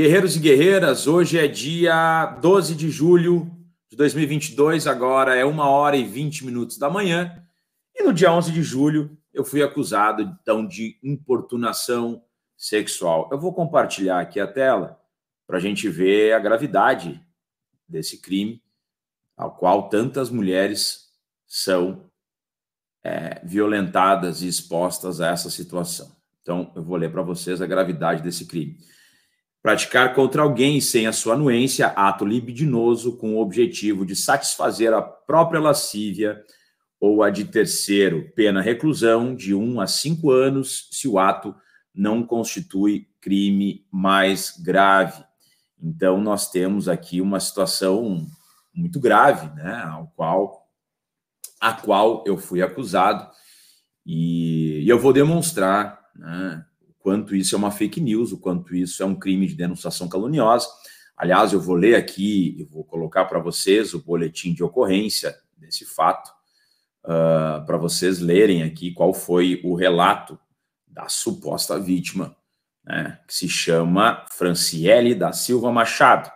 Guerreiros e guerreiras, hoje é dia 12 de julho de 2022, agora é uma hora e 20 minutos da manhã. E no dia 11 de julho, eu fui acusado então de importunação sexual. Eu vou compartilhar aqui a tela para a gente ver a gravidade desse crime ao qual tantas mulheres são é, violentadas e expostas a essa situação. Então, eu vou ler para vocês a gravidade desse crime. Praticar contra alguém sem a sua anuência, ato libidinoso com o objetivo de satisfazer a própria lascívia ou a de terceiro, pena reclusão de um a cinco anos, se o ato não constitui crime mais grave. Então, nós temos aqui uma situação muito grave, né, ao qual, a qual eu fui acusado, e, e eu vou demonstrar né, quanto isso é uma fake news, o quanto isso é um crime de denunciação caluniosa. Aliás, eu vou ler aqui, eu vou colocar para vocês o boletim de ocorrência desse fato, uh, ah, para vocês lerem aqui qual foi o relato da suposta vítima, né, que se chama Franciele da Silva Machado.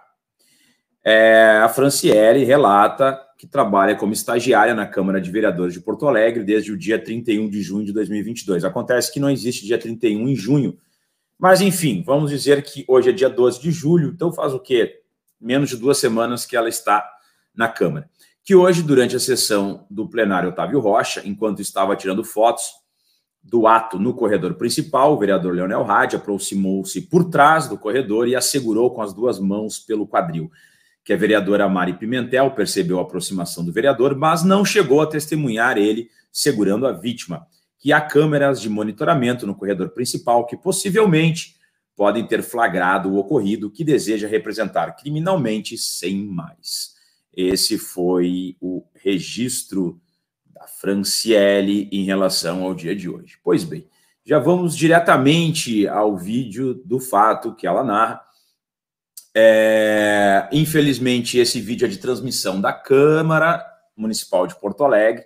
É, a Franciele relata que trabalha como estagiária na Câmara de Vereadores de Porto Alegre desde o dia 31 de junho de 2022. Acontece que não existe dia 31 em junho, mas enfim, vamos dizer que hoje é dia 12 de julho, então faz o quê? Menos de duas semanas que ela está na Câmara. Que hoje, durante a sessão do plenário Otávio Rocha, enquanto estava tirando fotos do ato no corredor principal, o vereador Leonel Rádio aproximou-se por trás do corredor e assegurou com as duas mãos pelo quadril que a é vereadora Mari Pimentel percebeu a aproximação do vereador, mas não chegou a testemunhar ele segurando a vítima, que há câmeras de monitoramento no corredor principal que possivelmente podem ter flagrado o ocorrido que deseja representar criminalmente sem mais. Esse foi o registro da Franciele em relação ao dia de hoje. Pois bem, já vamos diretamente ao vídeo do fato que ela narra é, infelizmente, esse vídeo é de transmissão da Câmara Municipal de Porto Alegre.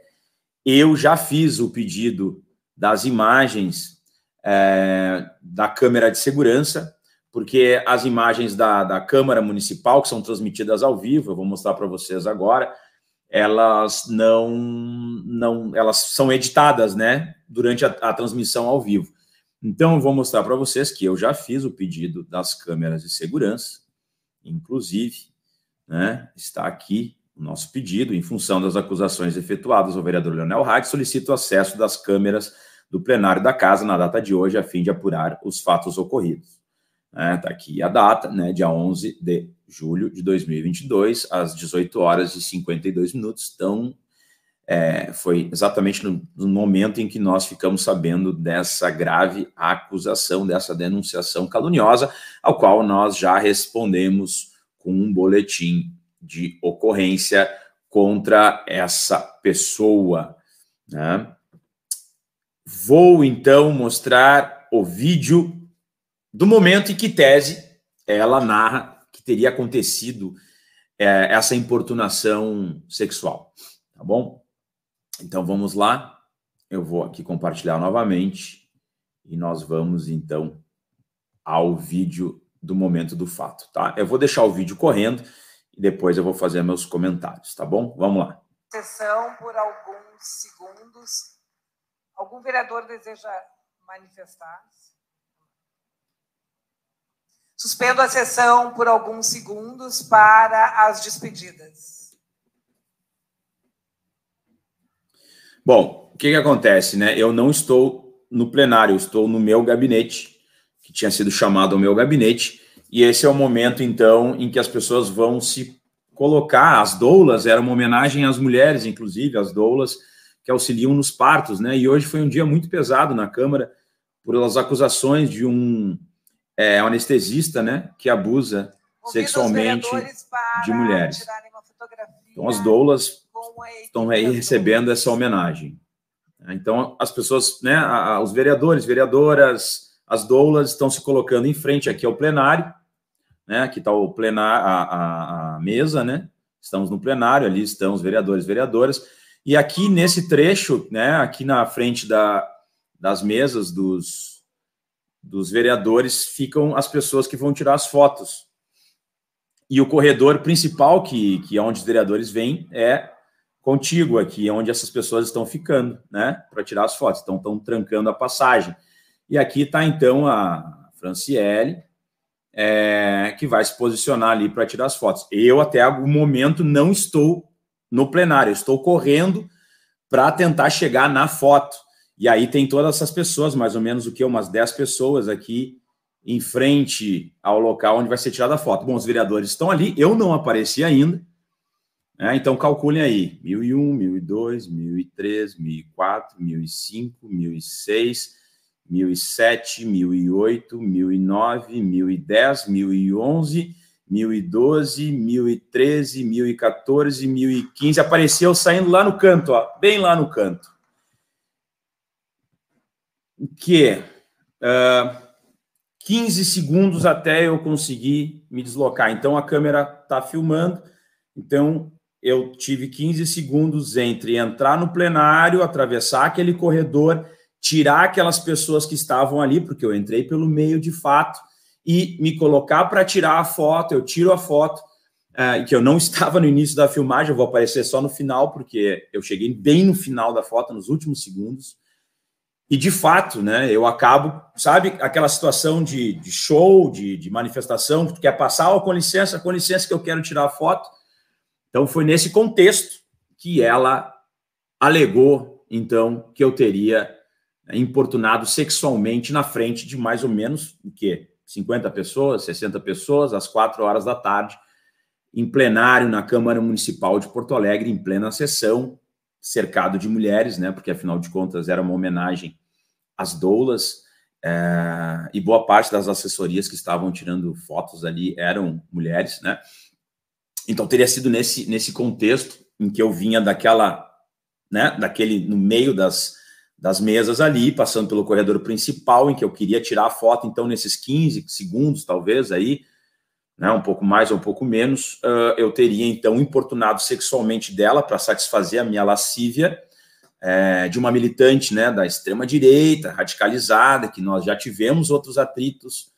Eu já fiz o pedido das imagens é, da câmera de segurança, porque as imagens da, da Câmara Municipal, que são transmitidas ao vivo, eu vou mostrar para vocês agora, elas não, não elas são editadas né, durante a, a transmissão ao vivo. Então, eu vou mostrar para vocês que eu já fiz o pedido das câmeras de segurança. Inclusive, né, está aqui o nosso pedido, em função das acusações efetuadas, ao vereador Leonel Hack solicita o acesso das câmeras do plenário da casa na data de hoje, a fim de apurar os fatos ocorridos. Está né, é, aqui a data, né, dia 11 de julho de 2022, às 18 horas e 52 minutos. Então, é, foi exatamente no, no, momento em que nós ficamos sabendo dessa grave acusação, dessa denunciação caluniosa, ao qual nós já respondemos com um boletim de ocorrência contra essa pessoa. Né? Vou então mostrar o vídeo do momento em que Tese ela narra que teria acontecido é, essa importunação sexual, tá bom? Então vamos lá. Eu vou aqui compartilhar novamente e nós vamos então ao vídeo do momento do fato, tá? Eu vou deixar o vídeo correndo e depois eu vou fazer meus comentários, tá bom? Vamos lá. Sessão por alguns segundos. Algum vereador deseja manifestar Suspendo a sessão por alguns segundos para as despedidas. Bom, o que, que acontece, né? Eu não estou no plenário, estou no meu gabinete, que tinha sido chamado ao meu gabinete, e esse é o momento, então, em que as pessoas vão se colocar. As doulas era uma homenagem às mulheres, inclusive, as doulas que auxiliam nos partos, né? E hoje foi um dia muito pesado na Câmara pelas acusações de um é, anestesista, né, que abusa Ouvindo sexualmente de mulheres. Então, as doulas estão é aí então recebendo essa homenagem. Então, as pessoas, né, os vereadores, vereadoras, as doulas estão se colocando em frente aqui ao é plenário, né, aqui está o plenário, a, a, a, mesa, né, estamos no plenário, ali estão os vereadores, vereadoras, e aqui nesse trecho, né, aqui na frente da, das mesas dos, dos vereadores, ficam as pessoas que vão tirar as fotos. E o corredor principal, que, que é onde os vereadores vêm, é contigo aqui, onde essas pessoas estão ficando, né? Para tirar as fotos, então estão trancando a passagem. E aqui está então a Franciele, é, que vai se posicionar ali para tirar as fotos. Eu até o momento não estou no plenário, estou correndo para tentar chegar na foto. E aí tem todas essas pessoas, mais ou menos o que? Umas 10 pessoas aqui em frente ao local onde vai ser tirada a foto. Bom, os vereadores estão ali, eu não apareci ainda, é, então, calculem aí: 1001, 1002, 1003, 1004, 1005, 1006, 1007, 1008, 1009, 1010, 1011, 1012, 1013, 1014, 1015. Apareceu saindo lá no canto, ó, bem lá no canto. Que uh, 15 segundos até eu conseguir me deslocar. Então, a câmera está filmando. Então, eu tive 15 segundos entre entrar no plenário, atravessar aquele corredor, tirar aquelas pessoas que estavam ali, porque eu entrei pelo meio de fato, e me colocar para tirar a foto. Eu tiro a foto, uh, que eu não estava no início da filmagem, eu vou aparecer só no final, porque eu cheguei bem no final da foto, nos últimos segundos. E de fato, né, eu acabo, sabe, aquela situação de, de show, de, de manifestação, que tu quer passar, oh, com licença, com licença, que eu quero tirar a foto então foi nesse contexto que ela alegou então que eu teria né, importunado sexualmente na frente de mais ou menos o quê? 50 pessoas, 60 pessoas, às 4 horas da tarde, em plenário na Câmara Municipal de Porto Alegre, em plena sessão, cercado de mulheres, né? Porque afinal de contas era uma homenagem às doulas é, e boa parte das assessorias que estavam tirando fotos ali eram mulheres, né? Então teria sido nesse, nesse contexto em que eu vinha daquela, né, daquele no meio das, das mesas ali, passando pelo corredor principal em que eu queria tirar a foto, então nesses 15 segundos talvez aí, né, um pouco mais ou um pouco menos, uh, eu teria então importunado sexualmente dela para satisfazer a minha lascívia é, de uma militante, né, da extrema direita, radicalizada, que nós já tivemos outros atritos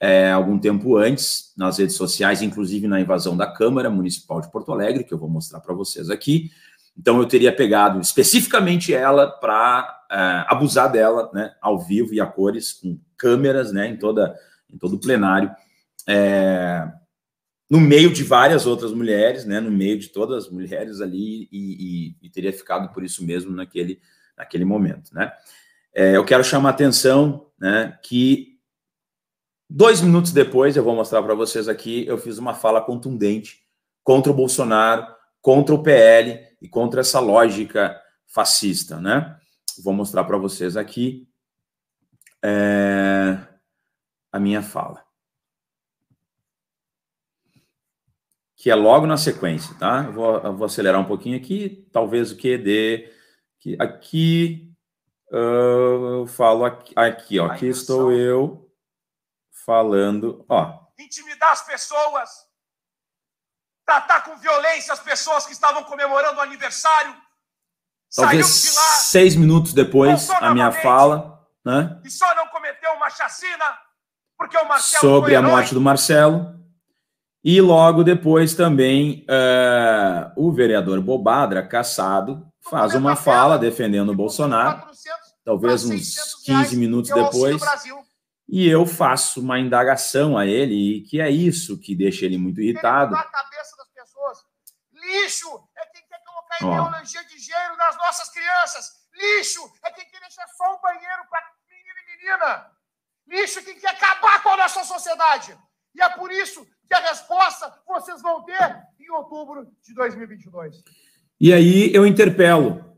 é, algum tempo antes nas redes sociais, inclusive na invasão da Câmara Municipal de Porto Alegre, que eu vou mostrar para vocês aqui. Então eu teria pegado especificamente ela para é, abusar dela, né, ao vivo e a cores, com câmeras, né, em toda em todo o plenário, é, no meio de várias outras mulheres, né, no meio de todas as mulheres ali e, e, e teria ficado por isso mesmo naquele naquele momento, né. É, eu quero chamar a atenção, né, que Dois minutos depois, eu vou mostrar para vocês aqui, eu fiz uma fala contundente contra o Bolsonaro, contra o PL e contra essa lógica fascista, né? Vou mostrar para vocês aqui é, a minha fala. Que é logo na sequência, tá? Eu vou, eu vou acelerar um pouquinho aqui, talvez o que dê... Aqui, aqui uh, eu falo aqui, aqui ó, aqui estou eu falando, ó. Intimidar as pessoas, tratar com violência as pessoas que estavam comemorando o aniversário. Talvez seis minutos depois a minha fala, né? E só não cometeu uma chacina porque o Marcelo sobre a morte do Marcelo. E logo depois também uh, o vereador Bobadra, caçado, faz uma fala defendendo o Bolsonaro, talvez uns 15 minutos depois. E eu faço uma indagação a ele, que é isso que deixa ele muito irritado. Ele a cabeça das pessoas. Lixo é quem quer colocar oh. ideologia de gênero nas nossas crianças. Lixo é quem quer deixar só o um banheiro para menino e menina. Lixo é quem quer acabar com a nossa sociedade. E é por isso que a resposta vocês vão ter em outubro de 2022. E aí eu interpelo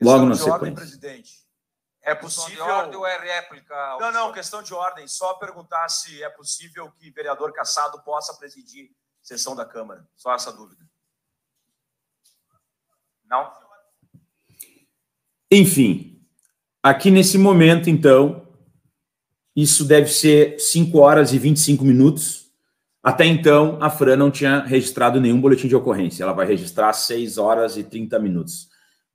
logo na jovem, sequência. Presidente é possível. De ordem ou é réplica? Não, não, questão de ordem. Só perguntar se é possível que vereador Caçado possa presidir sessão da Câmara. Só essa dúvida. Não? Enfim, aqui nesse momento, então, isso deve ser 5 horas e 25 minutos. Até então, a Fran não tinha registrado nenhum boletim de ocorrência. Ela vai registrar 6 horas e 30 minutos.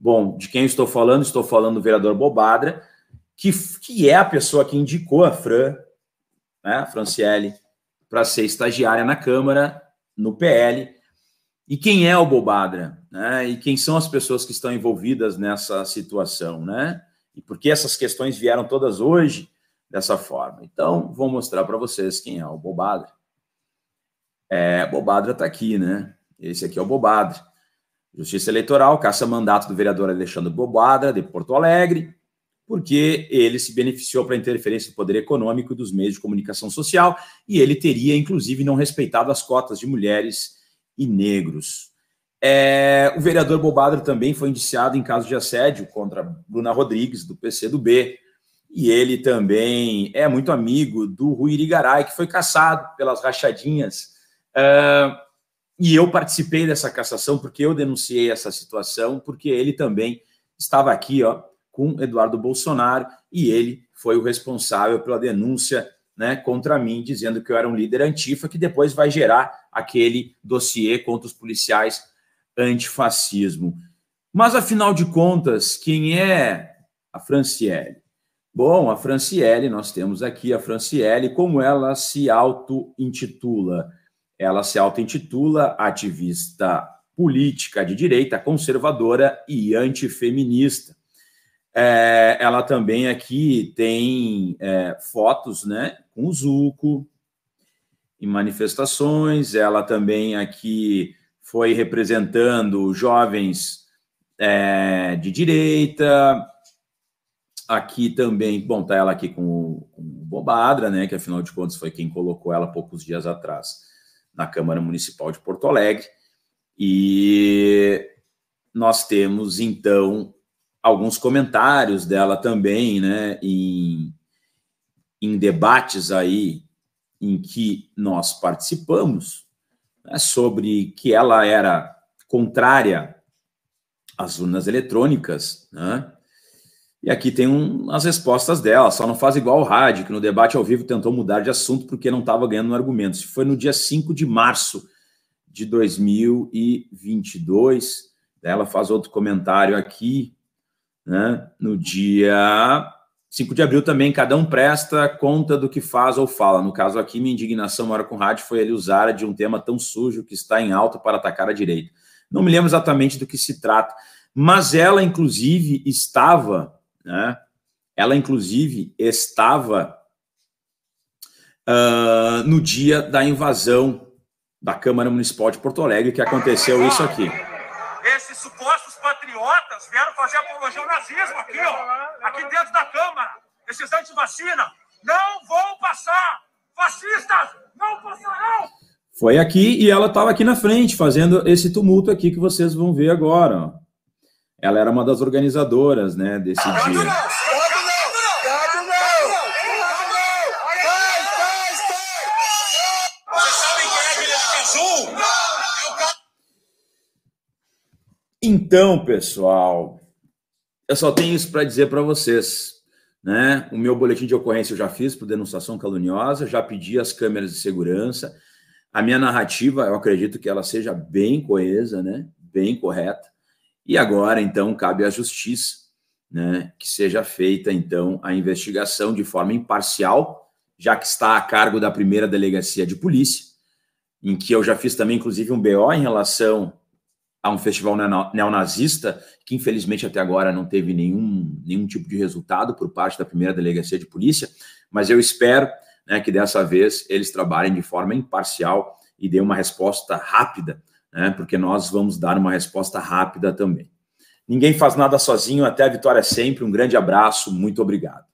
Bom, de quem estou falando? Estou falando do vereador Bobadra, que, que é a pessoa que indicou a Fran, né, Franciele, para ser estagiária na Câmara, no PL. E quem é o Bobadra? Né? E quem são as pessoas que estão envolvidas nessa situação? Né? E por que essas questões vieram todas hoje dessa forma? Então, vou mostrar para vocês quem é o Bobadra. É, Bobadra está aqui, né? Esse aqui é o Bobadra. Justiça Eleitoral caça mandato do vereador Alexandre Bobadra, de Porto Alegre, porque ele se beneficiou para interferência do poder econômico e dos meios de comunicação social, e ele teria, inclusive, não respeitado as cotas de mulheres e negros. É, o vereador Bobadra também foi indiciado em caso de assédio contra Bruna Rodrigues, do PCdoB, e ele também é muito amigo do Rui Irigaray, que foi caçado pelas rachadinhas. E eu participei dessa cassação porque eu denunciei essa situação, porque ele também estava aqui ó, com Eduardo Bolsonaro e ele foi o responsável pela denúncia né, contra mim, dizendo que eu era um líder antifa, que depois vai gerar aquele dossiê contra os policiais antifascismo. Mas, afinal de contas, quem é a Franciele? Bom, a Franciele, nós temos aqui a Franciele, como ela se auto-intitula. Ela se auto-intitula ativista política de direita, conservadora e antifeminista. É, ela também aqui tem é, fotos né, com o Zuco em manifestações. Ela também aqui foi representando jovens é, de direita. Aqui também, bom, tá ela aqui com o, com o Bobadra, né, que afinal de contas foi quem colocou ela poucos dias atrás na Câmara Municipal de Porto Alegre. E nós temos, então, alguns comentários dela também, né, em, em debates aí em que nós participamos, né, sobre que ela era contrária às urnas eletrônicas, né, e aqui tem um, as respostas dela, só não faz igual o Rádio, que no debate ao vivo tentou mudar de assunto porque não estava ganhando no argumento. Isso foi no dia 5 de março de 2022. Ela faz outro comentário aqui, né? No dia 5 de abril também, cada um presta conta do que faz ou fala. No caso aqui, minha indignação maior com o rádio foi ele usar de um tema tão sujo que está em alta para atacar a direita. Não me lembro exatamente do que se trata, mas ela, inclusive, estava né? Ela, inclusive, estava uh, no dia da invasão da Câmara Municipal de Porto Alegre, que aconteceu isso aqui. Esses supostos patriotas vieram fazer apologia ao nazismo aqui, ó, aqui dentro da Câmara. Esses anti-vacina não vão passar. Fascistas, não passarão. Foi aqui e ela estava aqui na frente, fazendo esse tumulto aqui que vocês vão ver agora. Ó ela era uma das organizadoras, né, desse dia. não, não, Então, pessoal, eu só tenho isso para dizer para vocês. Né? O meu boletim de ocorrência eu já fiz por denunciação caluniosa, já pedi as câmeras de segurança. A minha narrativa, eu acredito que ela seja bem coesa, né? bem correta. E agora, então, cabe à justiça né, que seja feita, então, a investigação de forma imparcial, já que está a cargo da primeira delegacia de polícia, em que eu já fiz também, inclusive, um BO em relação a um festival neonazista, que infelizmente até agora não teve nenhum, nenhum tipo de resultado por parte da primeira delegacia de polícia, mas eu espero né, que dessa vez eles trabalhem de forma imparcial e dê uma resposta rápida né? Porque nós vamos dar uma resposta rápida também. Ninguém faz nada sozinho, até a vitória é sempre. Um grande abraço, muito obrigado.